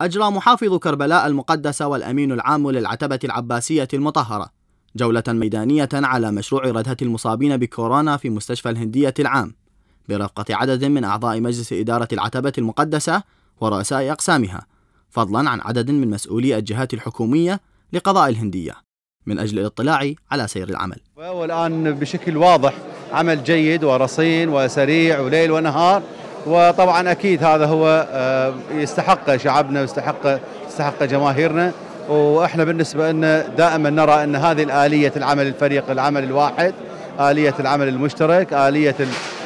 أجرى محافظ كربلاء المقدسة والأمين العام للعتبة العباسية المطهرة جولة ميدانية على مشروع ردهة المصابين بكورونا في مستشفى الهندية العام برفقة عدد من أعضاء مجلس إدارة العتبة المقدسة ورؤساء أقسامها فضلا عن عدد من مسؤولي الجهات الحكومية لقضاء الهندية من أجل الاطلاع على سير العمل والآن بشكل واضح عمل جيد ورصين وسريع وليل ونهار وطبعا اكيد هذا هو آه، يستحقه شعبنا ويستحقه يستحقه جماهيرنا واحنا بالنسبه لنا دائما نرى ان هذه الاليه العمل الفريق العمل الواحد اليه العمل المشترك اليه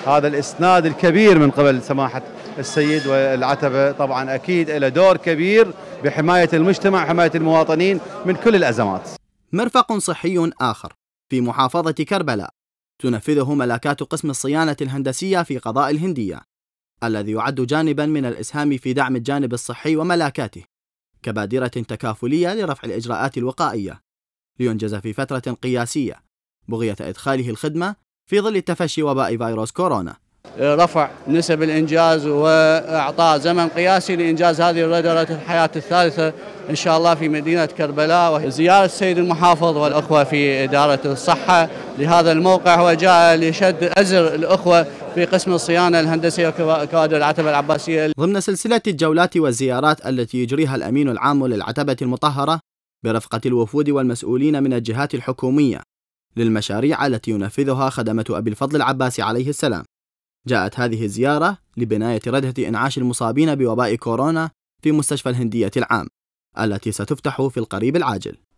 هذا الاسناد الكبير من قبل سماحه السيد والعتبه طبعا اكيد له دور كبير بحمايه المجتمع حمايه المواطنين من كل الازمات. مرفق صحي اخر في محافظه كربلاء تنفذه ملاكات قسم الصيانه الهندسيه في قضاء الهنديه الذي يعد جانبا من الإسهام في دعم الجانب الصحي وملاكاته كبادرة تكافلية لرفع الإجراءات الوقائية لينجز في فترة قياسية بغية إدخاله الخدمة في ظل تفشي وباء فيروس كورونا رفع نسب الإنجاز وإعطاء زمن قياسي لإنجاز هذه الردرة الحياة الثالثة إن شاء الله في مدينة كربلاء وزيارة السيد المحافظ والأخوة في إدارة الصحة لهذا الموقع وجاء لشد أزر الأخوة في قسم الصيانة الهندسية وكوادر العتبة العباسية ضمن سلسلة الجولات والزيارات التي يجريها الأمين العام للعتبة المطهرة برفقة الوفود والمسؤولين من الجهات الحكومية للمشاريع التي ينفذها خدمة أبي الفضل العباسي عليه السلام جاءت هذه الزيارة لبناية ردهة إنعاش المصابين بوباء كورونا في مستشفى الهندية العام التي ستفتح في القريب العاجل